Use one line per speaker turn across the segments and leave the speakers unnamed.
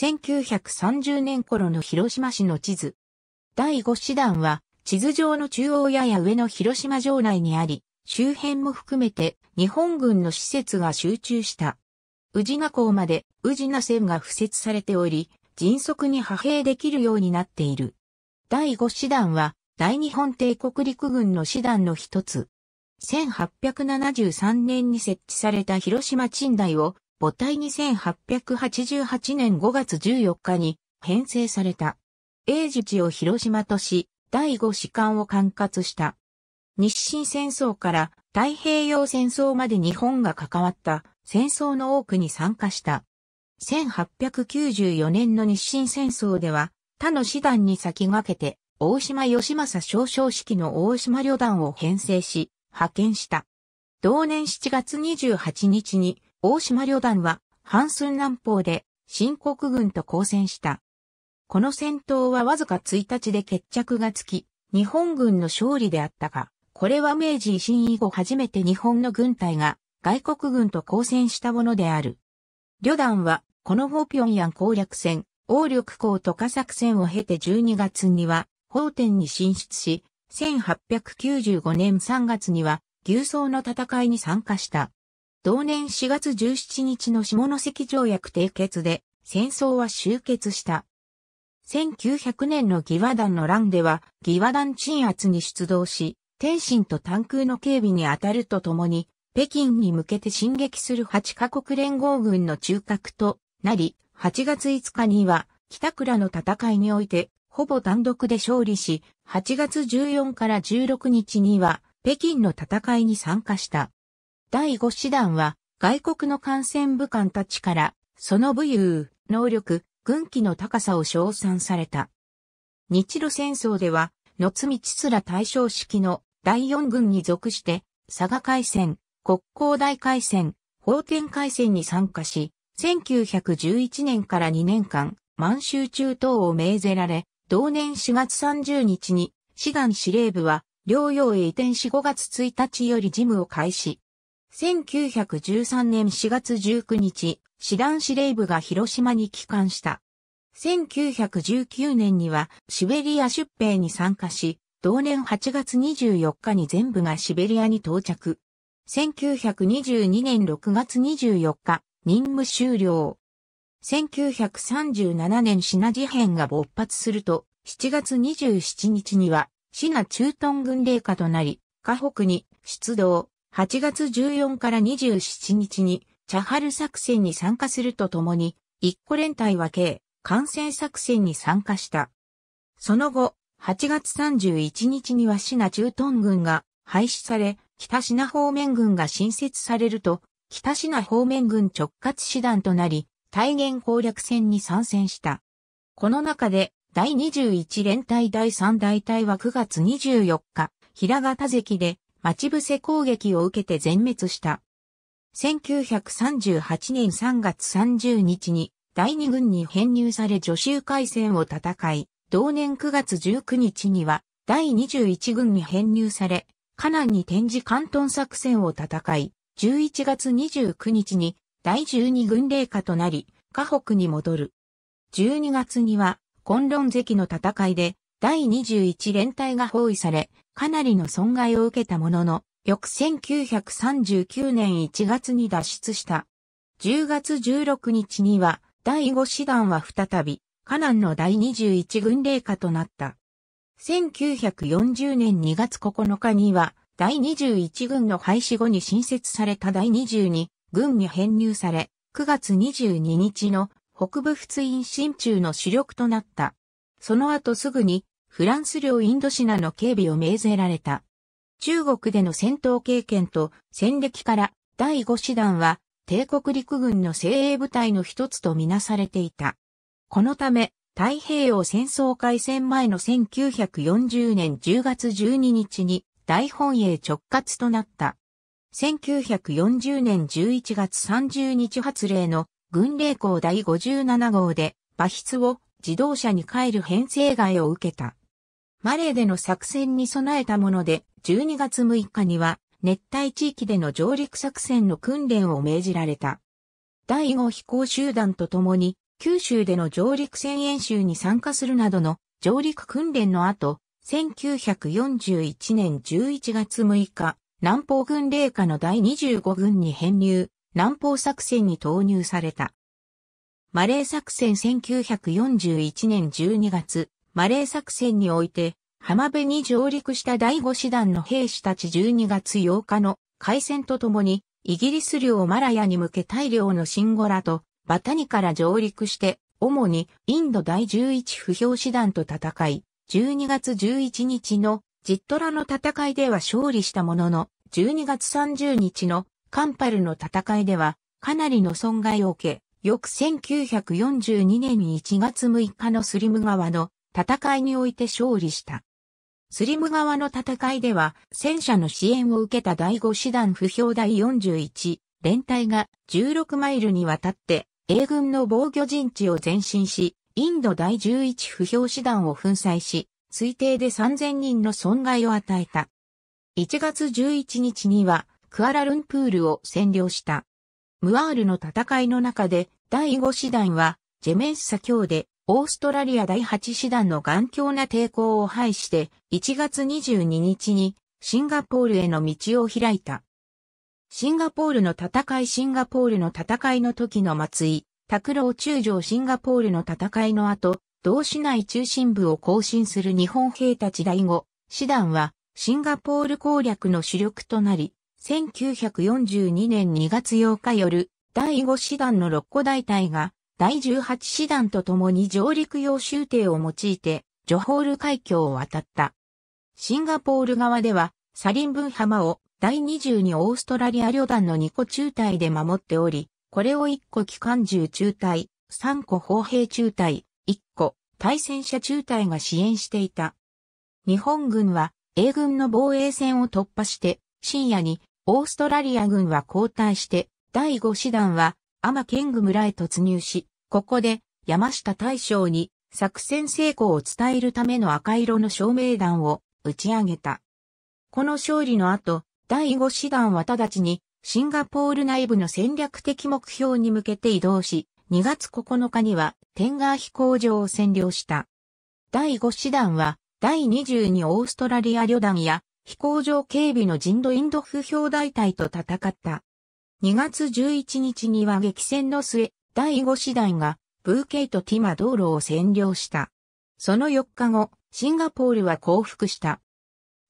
1930年頃の広島市の地図。第5師団は、地図上の中央やや上の広島城内にあり、周辺も含めて日本軍の施設が集中した。宇治河港まで宇治那線が付設されており、迅速に派兵できるようになっている。第5師団は、大日本帝国陸軍の師団の一つ。1873年に設置された広島鎮台を母体に1 8 8 8年5月14日に編成された。英治を広島とし、第五士官を管轄した。日清戦争から太平洋戦争まで日本が関わった戦争の多くに参加した。1894年の日清戦争では他の師団に先駆けて大島義政少将式の大島旅団を編成し派遣した。同年7月28日に大島旅団は、半寸南方で、新国軍と交戦した。この戦闘はわずか1日で決着がつき、日本軍の勝利であったが、これは明治維新以後初めて日本の軍隊が外国軍と交戦したものである。旅団は、この後平壌攻略戦、王力港渡下作戦を経て12月には、宝天に進出し、1895年3月には、牛僧の戦いに参加した。同年4月17日の下関条約締結で戦争は終結した。1900年の義和団の乱では義和団鎮圧に出動し、天津と単空の警備に当たるとともに、北京に向けて進撃する8カ国連合軍の中核となり、8月5日には北倉の戦いにおいてほぼ単独で勝利し、8月14から16日には北京の戦いに参加した。第5師団は、外国の艦船武官たちから、その武勇、能力、軍機の高さを称賛された。日露戦争では、野津道すら大将式の第四軍に属して、佐賀海戦、国交大海戦、法天海戦に参加し、1911年から2年間、満州中東を命ぜられ、同年4月30日に、志願司令部は、療養へ移転し5月1日より事務を開始。1913年4月19日、師団司令部が広島に帰還した。1919年にはシベリア出兵に参加し、同年8月24日に全部がシベリアに到着。1922年6月24日、任務終了。1937年シナ事変が勃発すると、7月27日には、シナ駐屯軍令下となり、河北に出動、8月14から27日に、チャハル作戦に参加するとともに、一個連隊は計、艦船作戦に参加した。その後、8月31日にはシナ駐屯軍が廃止され、北シナ方面軍が新設されると、北シナ方面軍直轄師団となり、大元攻略戦に参戦した。この中で、第21連隊第3大隊は9月24日、平形関で待ち伏せ攻撃を受けて全滅した。1938年3月30日に第二軍に編入され女州海戦を戦い、同年9月19日には第21軍に編入され、河南に展示関東作戦を戦い、11月29日に第12軍令下となり、河北に戻る。12月には、金論関の戦いで、第21連隊が包囲され、かなりの損害を受けたものの、翌1939年1月に脱出した。10月16日には、第5師団は再び、カナンの第21軍令下となった。1940年2月9日には、第21軍の廃止後に新設された第22軍に編入され、9月22日の北部仏印新中の主力となった。その後すぐにフランス領インドシナの警備を命ぜられた。中国での戦闘経験と戦歴から第5師団は帝国陸軍の精鋭部隊の一つとみなされていた。このため太平洋戦争開戦前の1940年10月12日に大本営直轄となった。1940年11月30日発令の軍令校第57号で、馬筆を自動車に変える編成外を受けた。マレーでの作戦に備えたもので、12月6日には、熱帯地域での上陸作戦の訓練を命じられた。第5飛行集団と共に、九州での上陸戦演習に参加するなどの上陸訓練の後、1941年11月6日、南方軍令下の第25軍に編入、南方作戦に投入された。マレー作戦1941年12月、マレー作戦において、浜辺に上陸した第5師団の兵士たち12月8日の開戦とともに、イギリス領マラヤに向け大量のシンゴラとバタニから上陸して、主にインド第11不評師団と戦い、12月11日のジットラの戦いでは勝利したものの、12月30日のカンパルの戦いではかなりの損害を受け、翌1942年1月6日のスリム川の戦いにおいて勝利した。スリム側の戦いでは、戦車の支援を受けた第5師団不評第41連隊が16マイルにわたって英軍の防御陣地を前進し、インド第11不評師団を粉砕し、推定で3000人の損害を与えた。1月11日には、クアラルンプールを占領した。ムアールの戦いの中で、第5師団は、ジェメンス左京でオーストラリア第8師団の頑強な抵抗を排して1月22日にシンガポールへの道を開いた。シンガポールの戦いシンガポールの戦いの時の松井、拓郎中将シンガポールの戦いの後、同市内中心部を更新する日本兵たち第5師団はシンガポール攻略の主力となり、1942年2月8日夜、第5師団の6個大隊が第18師団と共に上陸用終艇を用いて、ジョホール海峡を渡った。シンガポール側では、サリンブン浜を第22オーストラリア旅団の2個中隊で守っており、これを1個機関銃中隊、3個砲兵中隊、1個対戦車中隊が支援していた。日本軍は英軍の防衛線を突破して、深夜にオーストラリア軍は後退して、第5師団は天ン具村へ突入し、ここで山下大将に作戦成功を伝えるための赤色の照明弾を打ち上げた。この勝利の後、第5師団は直ちにシンガポール内部の戦略的目標に向けて移動し、2月9日には天ガー飛行場を占領した。第5師団は第22オーストラリア旅団や飛行場警備の人土インド風評大隊と戦った。2月11日には激戦の末、第5師団がブーケイとティマ道路を占領した。その4日後、シンガポールは降伏した。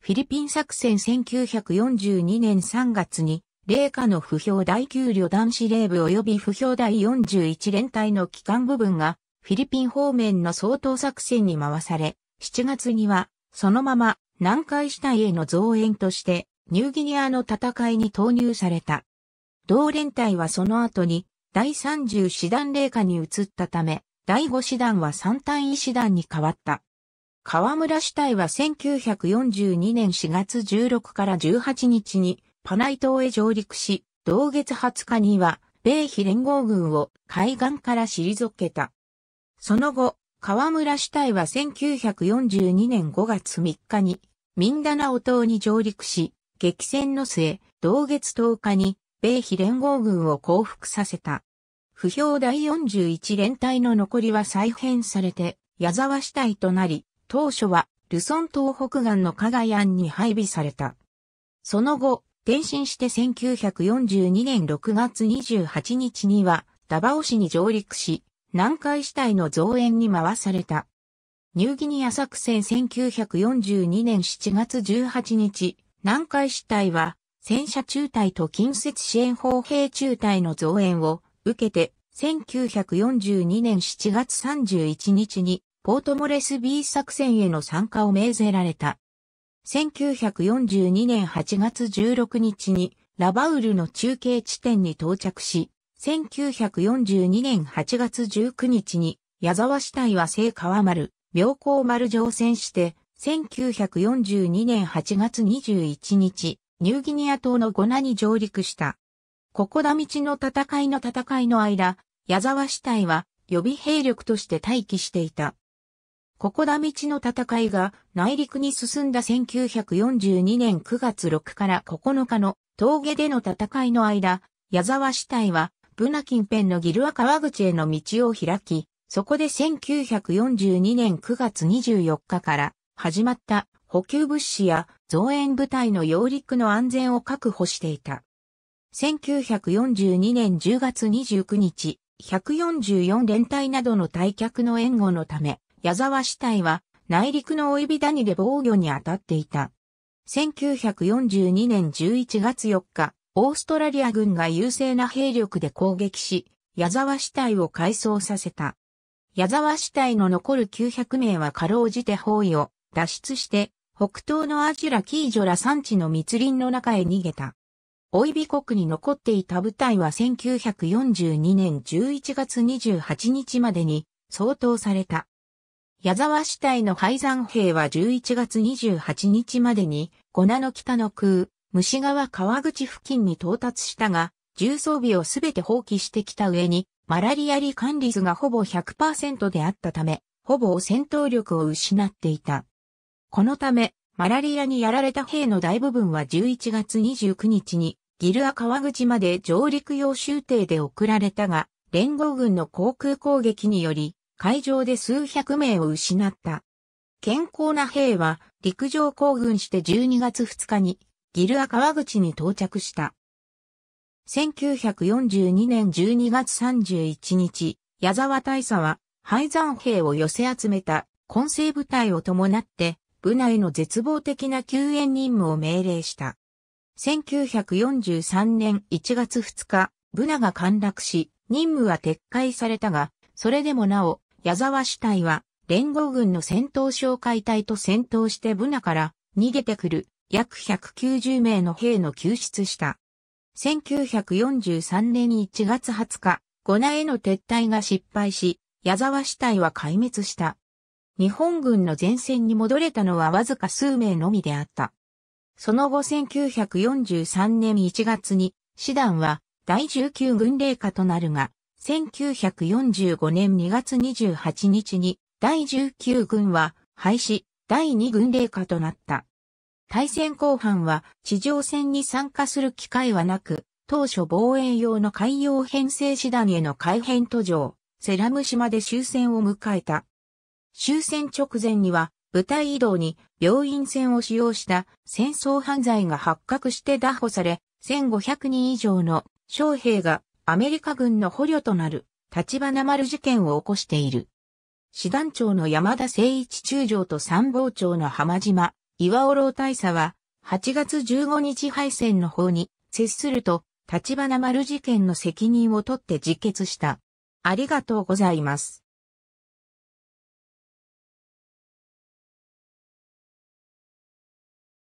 フィリピン作戦1942年3月に、霊下の不評第9旅団司令部及び不評第41連隊の機関部分が、フィリピン方面の総統作戦に回され、7月には、そのまま南海死体への増援として、ニューギニアの戦いに投入された。同連隊はその後に第30師団霊下に移ったため、第5師団は三単位師団に変わった。河村主体は1942年4月16から18日にパナイ島へ上陸し、同月20日には米非連合軍を海岸から退けた。その後、河村主体は1942年5月3日にミンダナオ島に上陸し、激戦の末、同月10日に米非連合軍を降伏させた。不評第41連隊の残りは再編されて、矢沢死体となり、当初は、ルソン東北岸の加賀安に配備された。その後、転身して1942年6月28日には、ダバオ市に上陸し、南海死体の増援に回された。ニューギニア作戦1942年7月18日、南海死体は戦車中隊と近接支援砲兵中隊の増援を受けて、1942年7月31日にポートモレスビー作戦への参加を命ぜられた。1942年8月16日にラバウルの中継地点に到着し、1942年8月19日に矢沢市隊は聖川丸、妙高丸乗船して、1942年8月21日、ニューギニア島のゴナに上陸した。ここだ道の戦いの戦いの間、矢沢死体は予備兵力として待機していた。ここだ道の戦いが内陸に進んだ1942年9月6から9日の峠での戦いの間、矢沢死体はブナ近辺のギルア川口への道を開き、そこで1942年9月24日から始まった補給物資や増援部隊の揚陸の安全を確保していた。1942年10月29日、144連隊などの退却の援護のため、矢沢死隊は内陸の追い谷で防御に当たっていた。1942年11月4日、オーストラリア軍が優勢な兵力で攻撃し、矢沢死隊を改装させた。矢沢死隊の残る900名は過労じて包囲を脱出して北東のアジラ・キージョラ山地の密林の中へ逃げた。オイビ国に残っていた部隊は1942年11月28日までに相当された。矢沢死体の廃山兵は11月28日までに、ゴナの北の空、虫川川口付近に到達したが、重装備をすべて放棄してきた上に、マラリアリ管理図がほぼ100%であったため、ほぼ戦闘力を失っていた。このため、マラリアにやられた兵の大部分は11月29日にギルア川口まで上陸用終艇で送られたが、連合軍の航空攻撃により、海上で数百名を失った。健康な兵は陸上行軍して12月2日にギルア川口に到着した。1942年12月31日、矢沢大佐は廃山兵を寄せ集めた混成部隊を伴って部内の絶望的な救援任務を命令した。1943年1月2日、ブナが陥落し、任務は撤回されたが、それでもなお、矢沢主体は、連合軍の戦闘哨戒隊と戦闘してブナから逃げてくる約190名の兵の救出した。1943年1月20日、ゴナへの撤退が失敗し、矢沢主体は壊滅した。日本軍の前線に戻れたのはわずか数名のみであった。その後1943年1月に、師団は第19軍令下となるが、1945年2月28日に第19軍は廃止、第2軍令下となった。対戦後半は地上戦に参加する機会はなく、当初防衛用の海洋編成師団への改編途上、セラム島で終戦を迎えた。終戦直前には部隊移動に病院船を使用した戦争犯罪が発覚して打破され、1500人以上の将兵がアメリカ軍の捕虜となる立花丸事件を起こしている。師団長の山田誠一中将と参謀長の浜島、岩尾老大佐は、8月15日敗戦の方に接すると、立花丸事件の責任を取って自決した。ありがとうございます。